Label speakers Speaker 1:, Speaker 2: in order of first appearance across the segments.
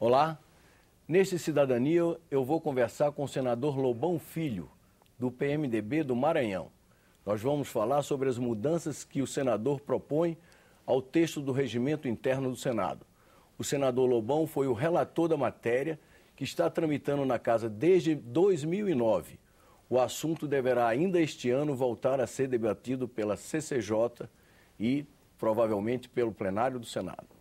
Speaker 1: Olá, neste Cidadania eu vou conversar com o senador Lobão Filho, do PMDB do Maranhão. Nós vamos falar sobre as mudanças que o senador propõe ao texto do regimento interno do Senado. O senador Lobão foi o relator da matéria que está tramitando na casa desde 2009. O assunto deverá ainda este ano voltar a ser debatido pela CCJ e provavelmente pelo plenário do Senado.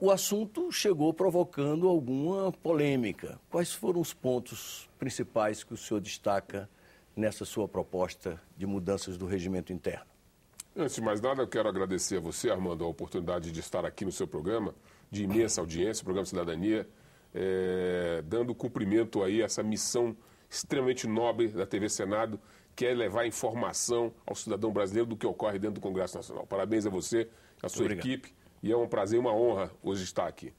Speaker 1: O assunto chegou provocando alguma polêmica. Quais foram os pontos principais que o senhor destaca nessa sua proposta de mudanças do regimento interno?
Speaker 2: Antes de mais nada, eu quero agradecer a você, Armando, a oportunidade de estar aqui no seu programa, de imensa audiência, programa Cidadania, é, dando cumprimento aí a essa missão extremamente nobre da TV Senado, que é levar informação ao cidadão brasileiro do que ocorre dentro do Congresso Nacional. Parabéns a você, a sua Obrigado. equipe e é um prazer e uma honra hoje estar aqui.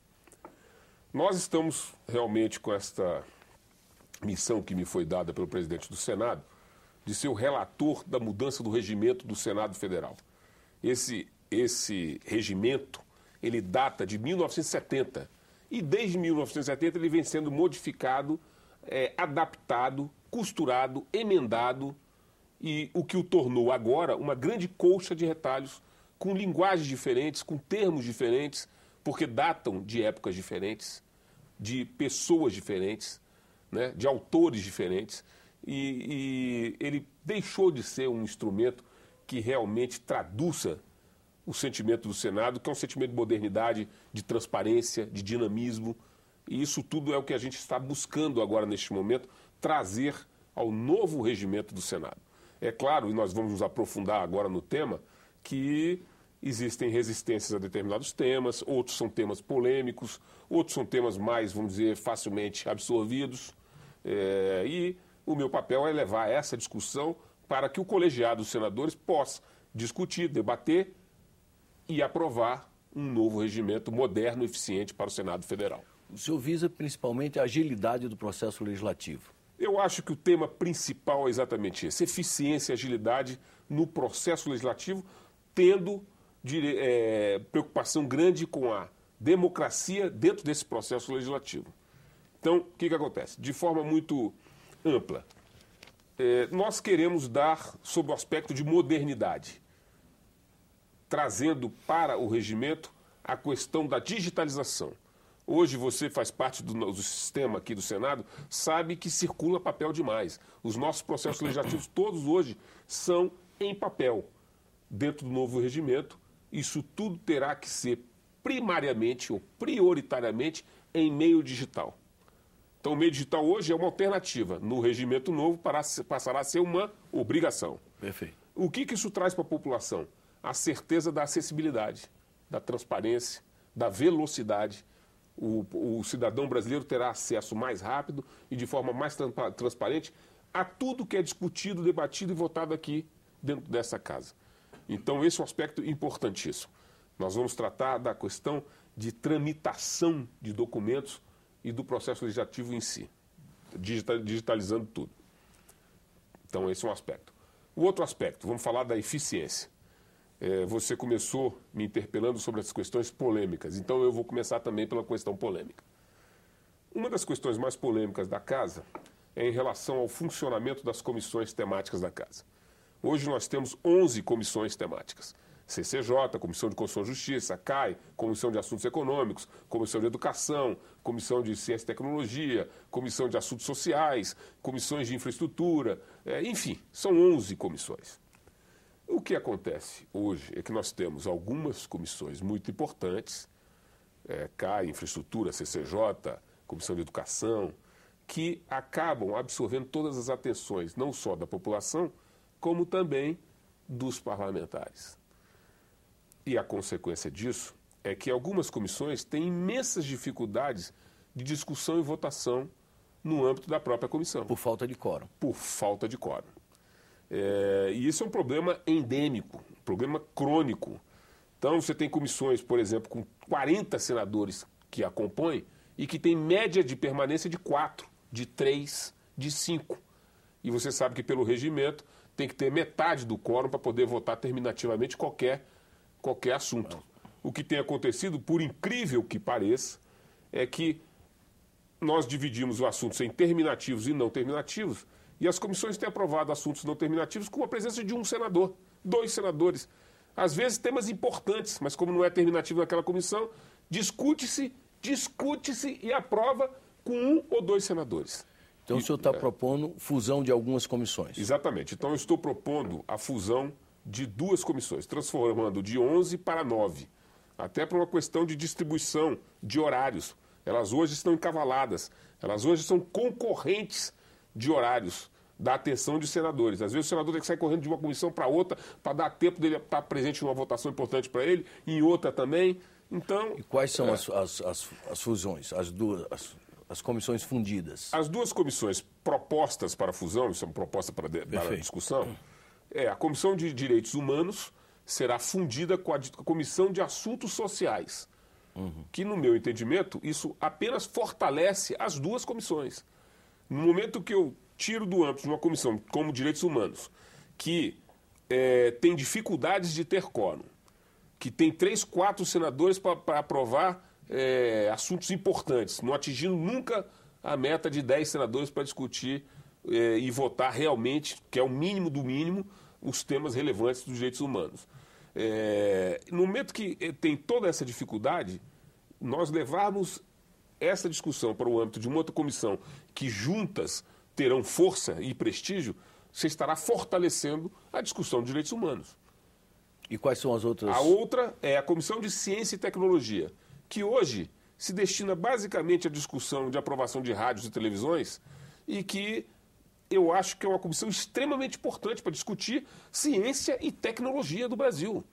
Speaker 2: Nós estamos realmente com esta missão que me foi dada pelo presidente do Senado de ser o relator da mudança do regimento do Senado Federal. Esse, esse regimento, ele data de 1970 e desde 1970 ele vem sendo modificado, é, adaptado, costurado, emendado e o que o tornou agora uma grande colcha de retalhos com linguagens diferentes, com termos diferentes, porque datam de épocas diferentes, de pessoas diferentes, né, de autores diferentes. E, e ele deixou de ser um instrumento que realmente traduza o sentimento do Senado, que é um sentimento de modernidade, de transparência, de dinamismo. E isso tudo é o que a gente está buscando agora, neste momento, trazer ao novo regimento do Senado. É claro, e nós vamos nos aprofundar agora no tema, que existem resistências a determinados temas, outros são temas polêmicos, outros são temas mais, vamos dizer, facilmente absorvidos. É, e o meu papel é levar essa discussão para que o colegiado dos senadores possa discutir, debater e aprovar um novo regimento moderno e eficiente para o Senado Federal.
Speaker 1: O senhor visa principalmente a agilidade do processo legislativo.
Speaker 2: Eu acho que o tema principal é exatamente esse: eficiência e agilidade no processo legislativo, tendo é, preocupação grande com a democracia dentro desse processo legislativo. Então, o que, que acontece? De forma muito ampla, é, nós queremos dar sobre o aspecto de modernidade, trazendo para o regimento a questão da digitalização. Hoje você faz parte do, do sistema aqui do Senado, sabe que circula papel demais. Os nossos processos legislativos todos hoje são em papel dentro do novo regimento, isso tudo terá que ser primariamente ou prioritariamente em meio digital. Então, o meio digital hoje é uma alternativa. No regimento novo, passará a ser uma obrigação. Perfeito. O que, que isso traz para a população? A certeza da acessibilidade, da transparência, da velocidade. O, o cidadão brasileiro terá acesso mais rápido e de forma mais transparente a tudo que é discutido, debatido e votado aqui dentro dessa casa. Então, esse é um aspecto importantíssimo. Nós vamos tratar da questão de tramitação de documentos e do processo legislativo em si, digitalizando tudo. Então, esse é um aspecto. O outro aspecto, vamos falar da eficiência. É, você começou me interpelando sobre as questões polêmicas, então eu vou começar também pela questão polêmica. Uma das questões mais polêmicas da casa é em relação ao funcionamento das comissões temáticas da casa. Hoje nós temos 11 comissões temáticas. CCJ, Comissão de Constituição e Justiça, CAI, Comissão de Assuntos Econômicos, Comissão de Educação, Comissão de Ciência e Tecnologia, Comissão de Assuntos Sociais, Comissões de Infraestrutura, é, enfim, são 11 comissões. O que acontece hoje é que nós temos algumas comissões muito importantes, é, CAI, Infraestrutura, CCJ, Comissão de Educação, que acabam absorvendo todas as atenções, não só da população, como também dos parlamentares. E a consequência disso é que algumas comissões têm imensas dificuldades de discussão e votação no âmbito da própria comissão. Por falta de quórum. Por falta de quórum. É, e isso é um problema endêmico, um problema crônico. Então, você tem comissões, por exemplo, com 40 senadores que a compõem e que tem média de permanência de 4, de 3, de 5. E você sabe que, pelo regimento, tem que ter metade do quórum para poder votar terminativamente qualquer, qualquer assunto. O que tem acontecido, por incrível que pareça, é que nós dividimos os assuntos em terminativos e não terminativos, e as comissões têm aprovado assuntos não terminativos com a presença de um senador, dois senadores. Às vezes temas importantes, mas como não é terminativo naquela comissão, discute-se, discute-se e aprova
Speaker 1: com um ou dois senadores. Então e, o senhor está é, propondo fusão de algumas comissões.
Speaker 2: Exatamente. Então eu estou propondo a fusão de duas comissões, transformando de 11 para 9, até por uma questão de distribuição de horários. Elas hoje estão encavaladas, elas hoje são concorrentes de horários da atenção de senadores. Às vezes o senador tem que sair correndo de uma comissão para outra para dar tempo dele estar presente numa votação importante para ele, em
Speaker 1: outra também. Então, e quais são é, as, as, as, fusões, as duas? As as comissões fundidas? As duas comissões propostas para a fusão, isso é uma proposta para, de, para
Speaker 2: discussão, é a Comissão de Direitos Humanos será fundida com a Comissão de Assuntos Sociais, uhum. que, no meu entendimento, isso apenas fortalece as duas comissões. No momento que eu tiro do âmbito de uma comissão como Direitos Humanos, que é, tem dificuldades de ter quórum, que tem três, quatro senadores para aprovar é, assuntos importantes, não atingindo nunca a meta de 10 senadores para discutir é, e votar realmente, que é o mínimo do mínimo, os temas relevantes dos direitos humanos. É, no momento que eh, tem toda essa dificuldade, nós levarmos essa discussão para o âmbito de uma outra comissão que juntas terão força e prestígio, você estará fortalecendo a discussão de direitos humanos. E quais são as outras? A outra é a Comissão de Ciência e Tecnologia que hoje se destina basicamente à discussão de aprovação de rádios e televisões e que eu acho que é uma comissão extremamente importante para discutir ciência e tecnologia do Brasil.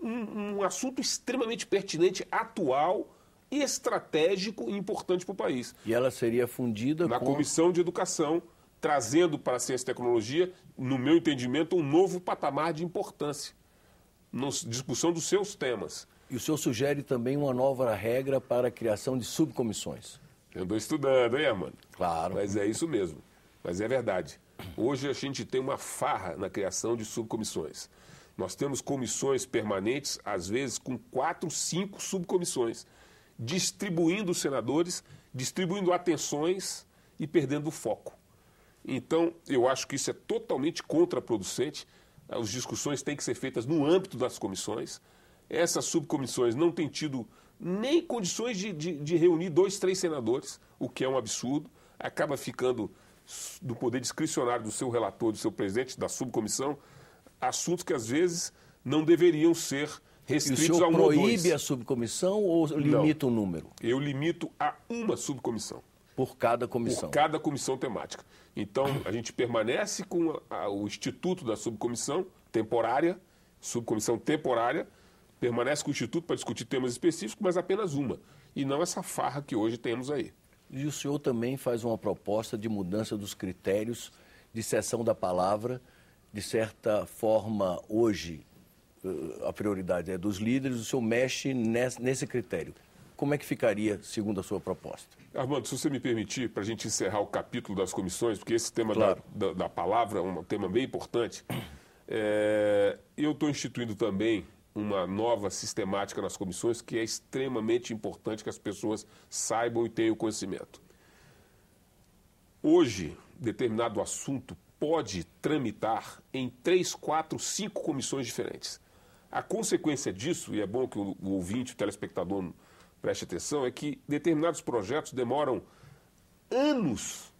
Speaker 2: Um, um assunto extremamente pertinente, atual, estratégico e importante para o país. E ela seria fundida na com... Comissão de Educação, trazendo para a ciência e tecnologia, no meu entendimento, um novo patamar de importância. Na discussão dos seus temas.
Speaker 1: E o senhor sugere também uma nova regra para a criação de subcomissões. Eu estou estudando,
Speaker 2: hein, mano. Claro. Mas é isso mesmo. Mas é verdade. Hoje a gente tem uma farra na criação de subcomissões. Nós temos comissões permanentes, às vezes com quatro, cinco subcomissões, distribuindo senadores, distribuindo atenções e perdendo o foco. Então, eu acho que isso é totalmente contraproducente. As discussões têm que ser feitas no âmbito das comissões essas subcomissões não têm tido nem condições de, de, de reunir dois, três senadores, o que é um absurdo, acaba ficando do poder discricionário do seu relator, do seu presidente, da subcomissão, assuntos que às vezes não deveriam ser restritos e o número a um proíbe a
Speaker 1: subcomissão ou limita não, o número?
Speaker 2: Eu limito a uma subcomissão. Por cada comissão? Por cada comissão temática. Então, a gente permanece com a, a, o instituto da subcomissão temporária, subcomissão temporária, Permanece com o Instituto
Speaker 1: para discutir temas específicos, mas apenas uma, e não essa farra que hoje temos aí. E o senhor também faz uma proposta de mudança dos critérios de cessão da palavra. De certa forma, hoje, eh, a prioridade é dos líderes, o senhor mexe nesse critério. Como é que ficaria, segundo a sua proposta?
Speaker 2: Armando, se você me permitir, para a gente encerrar o capítulo das comissões, porque esse tema claro. da, da, da, palavra é um tema bem importante, é, eu estou instituindo também uma nova sistemática nas comissões que é extremamente importante que as pessoas saibam e tenham conhecimento. Hoje, determinado assunto pode tramitar em três, quatro, cinco comissões diferentes. A consequência disso, e é bom que o, ouvinte, o telespectador preste atenção, é que determinados projetos demoram anos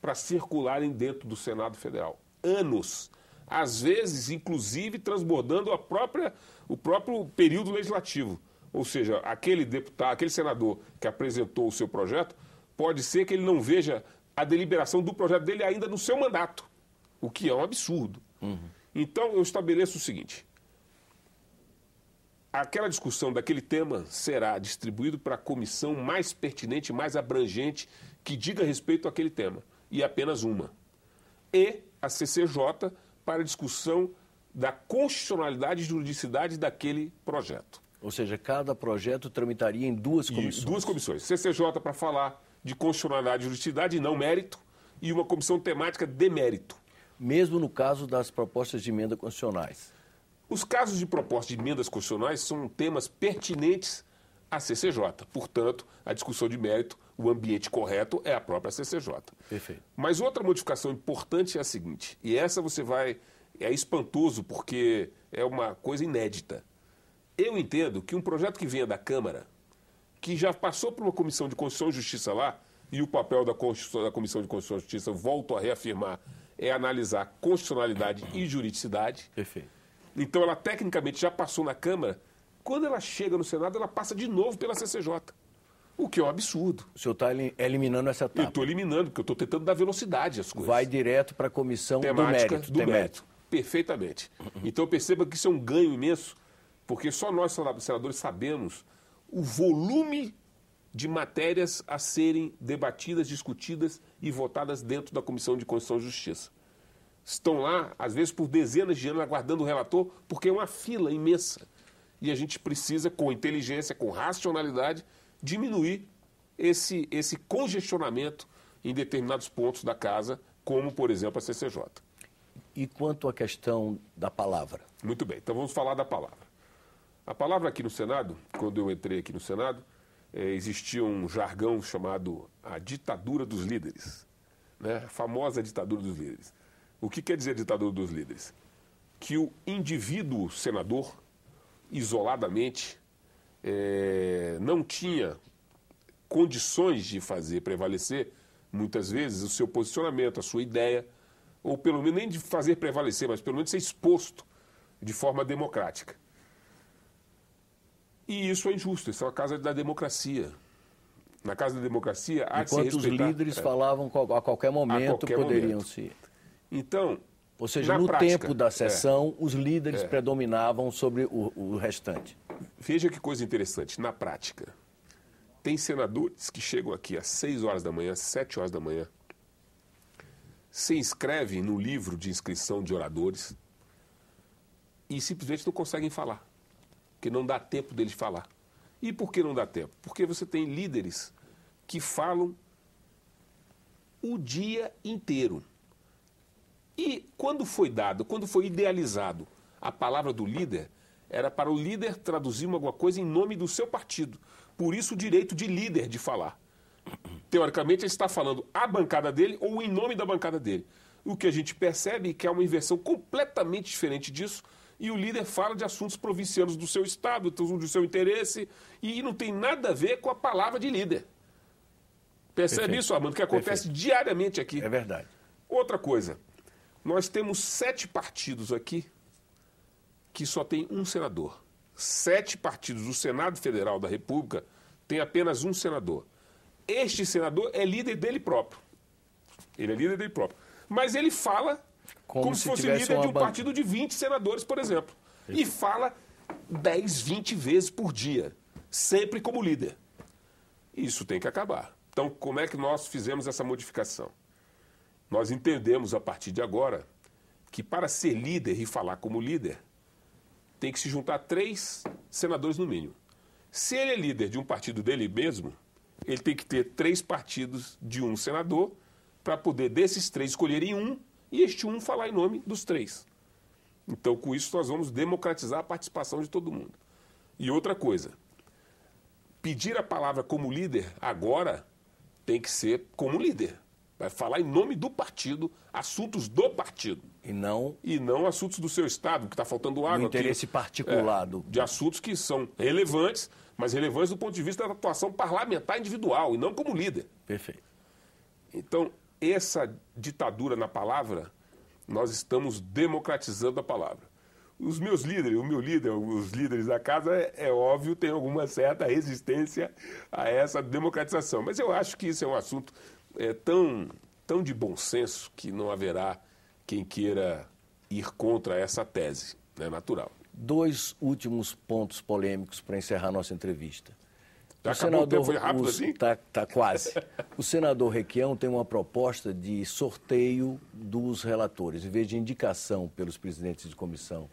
Speaker 2: para circularem dentro do Senado Federal. Anos às vezes, inclusive, transbordando a própria, o próprio período legislativo. Ou seja, aquele deputado, aquele senador que apresentou o seu projeto, pode ser que ele não veja a deliberação do projeto dele ainda no seu mandato, o que é um absurdo. Uhum. Então, eu estabeleço o seguinte: aquela discussão daquele tema será distribuído para a comissão mais pertinente, mais abrangente, que diga respeito àquele tema, e apenas uma. E a CCJ para discussão da constitucionalidade e juridicidade daquele projeto. Ou
Speaker 1: seja, cada projeto tramitaria em duas comissões. E duas comissões. CCJ
Speaker 2: para falar de constitucionalidade e juridicidade e não mérito, e uma comissão temática de mérito. Mesmo no caso das propostas de emenda constitucionais. Os casos de propostas de emendas constitucionais são temas pertinentes à CCJ. Portanto, a discussão de mérito o ambiente correto é a própria CCJ. Perfeito. Mas outra modificação importante é a seguinte, e essa você vai. É espantoso porque é uma coisa inédita. Eu entendo que um projeto que venha da Câmara, que já passou por uma comissão de Constituição e Justiça lá, e o papel da, da Comissão de Constituição e Justiça, volto a reafirmar, é analisar constitucionalidade e juridicidade. Perfeito. Então ela tecnicamente já passou na Câmara. Quando ela chega no Senado, ela passa de novo pela CCJ. O que é um absurdo. O senhor está eliminando essa etapa. Eu estou eliminando, porque eu estou tentando dar velocidade às coisas. Vai direto para a comissão Temática do mérito. Do mérito. Perfeitamente. Uhum. Então perceba que isso é um ganho imenso, porque só nós, senadores, sabemos o volume de matérias a serem debatidas, discutidas e votadas dentro da Comissão de Constituição e Justiça. Estão lá, às vezes, por dezenas de anos, aguardando o relator, porque é uma fila imensa. E a gente precisa, com inteligência, com racionalidade, diminuir esse, esse congestionamento em determinados pontos da casa, como, por exemplo, a CCJ. E quanto
Speaker 1: à questão da palavra?
Speaker 2: Muito bem, então vamos falar da palavra. A palavra aqui no Senado, quando eu entrei aqui no Senado, é, existia um jargão chamado a ditadura dos líderes, né? a famosa ditadura dos líderes. O que quer dizer ditadura dos líderes? Que o indivíduo senador, isoladamente, é, não tinha condições de fazer prevalecer, muitas vezes, o seu posicionamento, a sua ideia, ou pelo menos nem de fazer prevalecer, mas pelo menos ser exposto de forma democrática. E isso é injusto, isso é uma casa da democracia. Na casa da democracia há Enquanto se respeitar... os líderes é.
Speaker 1: falavam a qualquer momento, a qualquer poderiam momento. se... Então, ou seja, Na no prática, tempo da é. sessão, é, os líderes é. predominavam sobre o, o restante. Veja
Speaker 2: que coisa interessante. Na prática, tem senadores que chegam aqui às 6 horas da manhã, 7 horas da manhã, se inscrevem no livro de inscrição de oradores e simplesmente não conseguem falar, porque não dá tempo deles falar. E por que não dá tempo? Porque você tem líderes que falam o dia inteiro. E quando foi dado, quando foi idealizado a palavra do líder, era para o líder traduzir alguma coisa em nome do seu partido. Por isso o direito de líder de falar. Teoricamente, ele está falando a bancada dele ou em nome da bancada dele. O que a gente percebe é que é uma inversão completamente diferente disso e o líder fala de assuntos provincianos do seu estado, então, do seu interesse, e não tem nada a ver com a palavra de líder. Percebe Perfeito. isso, Armando, que acontece Perfeito. diariamente aqui. É verdade. Outra coisa, nós temos sete partidos aqui que só tem um senador. Sete partidos. O Senado Federal da República tem apenas um senador. Este senador é líder dele próprio. Ele é líder dele próprio. Mas ele fala como, como se, fosse líder de um partido de 20 senadores, por exemplo. E fala 10, 20 vezes por dia, sempre como líder. Isso tem que acabar. Então, como é que nós fizemos essa modificação? Nós entendemos a partir de agora que para ser líder e falar como líder, tem que se juntar três senadores no mínimo. Se ele é líder de um partido dele mesmo, ele tem que ter três partidos de um senador para poder desses três escolherem um e este um falar em nome dos três. Então, com isso, nós vamos democratizar a participação de todo mundo. E outra coisa, pedir a palavra como líder agora tem que ser como líder. Vai falar em nome do partido, assuntos do partido. E não. E não assuntos do seu Estado, que está faltando água. no interesse aqui, particulado. É, de assuntos que são relevantes, mas relevantes do ponto de vista da atuação parlamentar individual e não como líder. Perfeito. Então, essa ditadura na palavra, nós estamos democratizando a palavra. Os meus líderes, o meu líder, os líderes da casa, é, é óbvio, tem alguma certa resistência a essa democratização. Mas eu acho que isso é um assunto é tão, tão de bom senso que não haverá quem queira ir contra essa tese, é né, natural.
Speaker 1: Dois últimos pontos polêmicos para encerrar nossa entrevista. Já o senador, o tempo, foi rápido assim? Tá, tá quase. o senador Requião tem uma proposta de sorteio dos relatores. Em vez de indicação pelos presidentes de comissão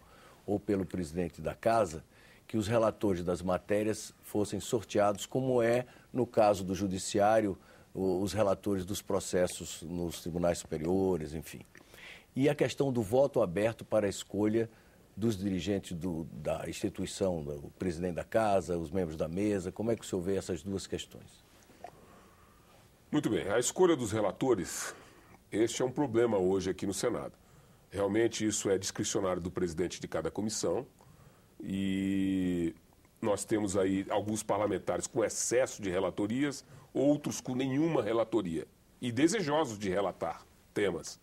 Speaker 1: ou pelo presidente da casa, que os relatores das matérias fossem sorteados, como é no caso do Judiciário, os relatores dos processos nos tribunais superiores, enfim. E a questão do voto aberto para a escolha dos dirigentes do, da instituição, o presidente da casa, os membros da mesa, como é que o senhor vê essas duas questões?
Speaker 2: Muito bem, a escolha dos relatores, este é um problema hoje aqui no Senado. Realmente isso é discricionário do presidente de cada comissão e nós temos aí alguns parlamentares com excesso de relatorias, outros com nenhuma relatoria e desejosos de relatar temas.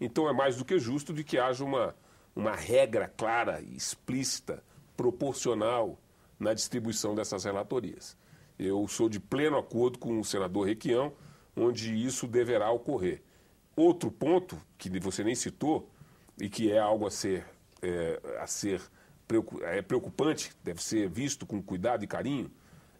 Speaker 2: Então é mais do que justo de que haja uma, uma regra clara, explícita, proporcional na distribuição dessas relatorias. Eu sou de pleno acordo com o senador Requião, onde isso deverá ocorrer. Outro ponto que você nem citou e que é algo a ser, é, a ser é preocupante, deve ser visto com cuidado e carinho,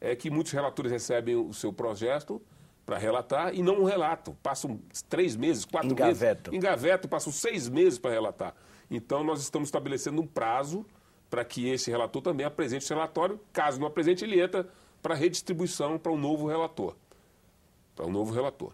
Speaker 2: é que muitos relatores recebem o seu projeto para relatar e não um relato Passam três meses, quatro engaveto. meses. Engaveto. passam seis meses para relatar. Então, nós estamos estabelecendo um prazo para que esse relator também apresente esse relatório. Caso não apresente, ele entra para redistribuição para um novo relator. Para um novo relator.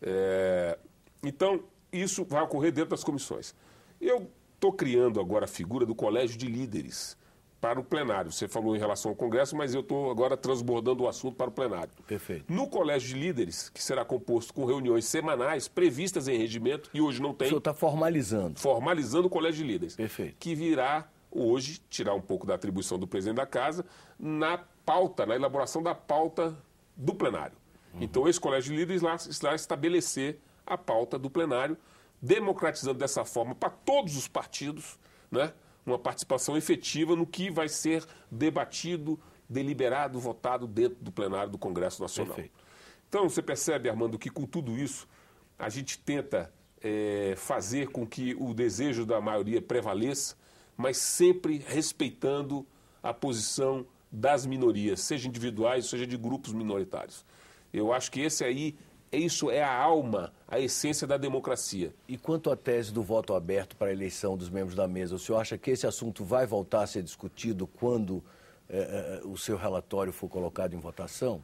Speaker 2: É... Então, isso vai ocorrer dentro das comissões. Eu Estou criando agora a figura do colégio de líderes para o plenário. Você falou em relação ao Congresso, mas eu estou agora transbordando o assunto para o plenário. Perfeito. No Colégio de Líderes, que será composto com reuniões semanais previstas em regimento, e hoje não tem. O senhor
Speaker 1: está formalizando.
Speaker 2: Formalizando o Colégio de Líderes. Perfeito. Que virá hoje, tirar um pouco da atribuição do presidente da casa, na pauta, na elaboração da pauta do plenário. Uhum. Então, esse Colégio de Líderes lá, lá estabelecer a pauta do plenário democratizando dessa forma para todos os partidos, né? uma participação efetiva no que vai ser debatido, deliberado, votado dentro do plenário do Congresso Nacional. Perfeito. Então, você percebe, Armando, que com tudo isso a gente tenta é, fazer com que o desejo da maioria prevaleça, mas sempre respeitando a posição das minorias, seja individuais, seja de grupos minoritários. Eu acho que esse aí isso é a alma, a essência da democracia.
Speaker 1: E quanto à tese do voto aberto para a eleição dos membros da mesa, o senhor acha que esse assunto vai voltar a ser discutido quando eh, eh o seu relatório for colocado em votação?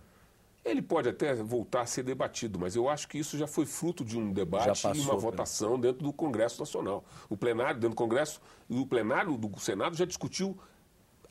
Speaker 2: Ele pode até voltar a ser debatido, mas eu acho que isso já foi fruto de um debate passou, e uma né? votação dentro do Congresso Nacional. O plenário, dentro do Congresso, e o plenário do Senado já discutiu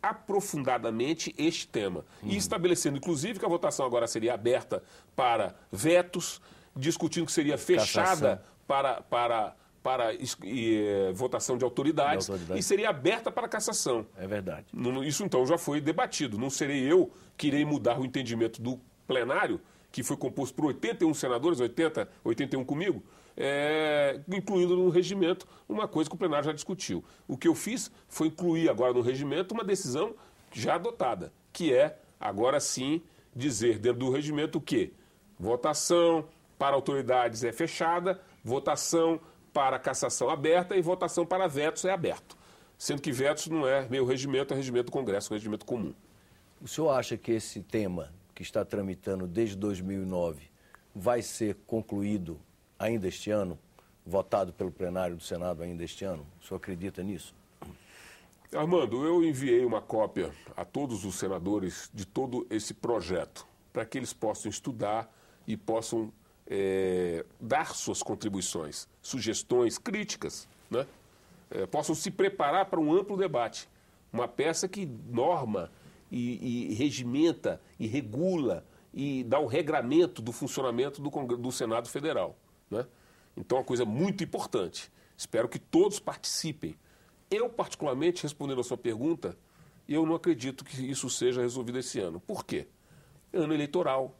Speaker 2: aprofundadamente este tema. Uhum. E estabelecendo, inclusive, que a votação agora seria aberta para vetos, discutindo que seria fechada para. para para e, eh, votação de autoridades, de autoridade. e seria aberta para cassação. É verdade. Isso então já foi debatido. Não serei eu que irei mudar o entendimento do plenário, que foi composto por 81 senadores, 80, 81 comigo, é, incluindo no regimento uma coisa que o plenário já discutiu. O que eu fiz foi incluir agora no regimento uma decisão já adotada, que é, agora sim, dizer dentro do regimento o que votação para autoridades é fechada, votação para cassação aberta e votação para vetos
Speaker 1: é aberto. Sendo que vetos não é meu regimento, é regimento do Congresso, é regimento comum. O senhor acha que esse tema que está tramitando desde 2009 vai ser concluído ainda este ano, votado pelo plenário do Senado ainda este ano? O senhor acredita nisso? Armando,
Speaker 2: eu enviei uma cópia a todos os senadores de todo esse projeto, para que eles possam estudar e possam é, dar suas contribuições, sugestões, críticas, né? É, possam se preparar para um amplo debate. Uma peça que norma e, e regimenta e regula e dá o um regramento do funcionamento do, do Senado Federal. Né? Então, é uma coisa muito importante. Espero que todos participem. Eu, particularmente, respondendo a sua pergunta, eu não acredito que isso seja resolvido esse ano. Por quê? Ano eleitoral.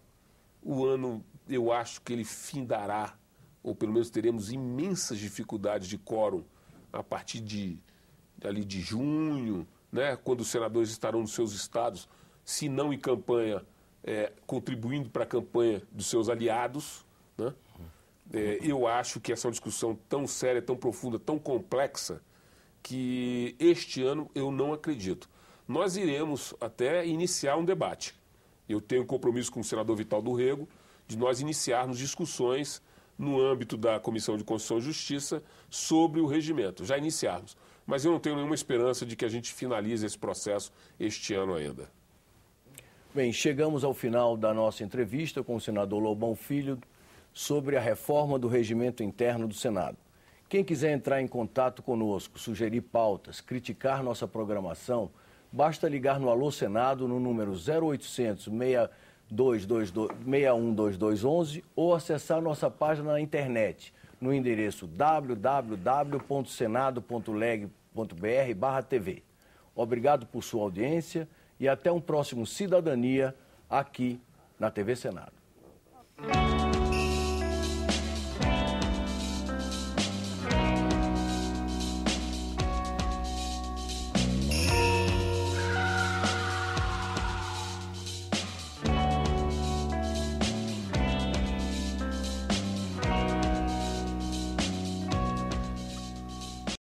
Speaker 2: O ano, eu acho que ele findará, ou pelo menos teremos imensas dificuldades de quórum a partir de, ali de junho, né, quando os senadores estarão nos seus estados, se não em campanha, é, contribuindo para a campanha dos seus aliados. É, eu acho que essa é uma discussão tão séria, tão profunda, tão complexa, que este ano eu não acredito. Nós iremos até iniciar um debate. Eu tenho um compromisso com o senador Vital do Rego de nós iniciarmos discussões no âmbito da Comissão de Constituição e Justiça sobre o regimento. Já iniciarmos. Mas eu não tenho nenhuma esperança de que a gente finalize esse processo este ano ainda.
Speaker 1: Bem, chegamos ao final da nossa entrevista com o senador Lobão Filho, sobre a reforma do regimento interno do Senado. Quem quiser entrar em contato conosco, sugerir pautas, criticar nossa programação, basta ligar no Alô Senado no número 0800 612211 ou acessar nossa página na internet no endereço www.senado.leg.br/tv. Obrigado por sua audiência e até um próximo Cidadania aqui na TV Senado.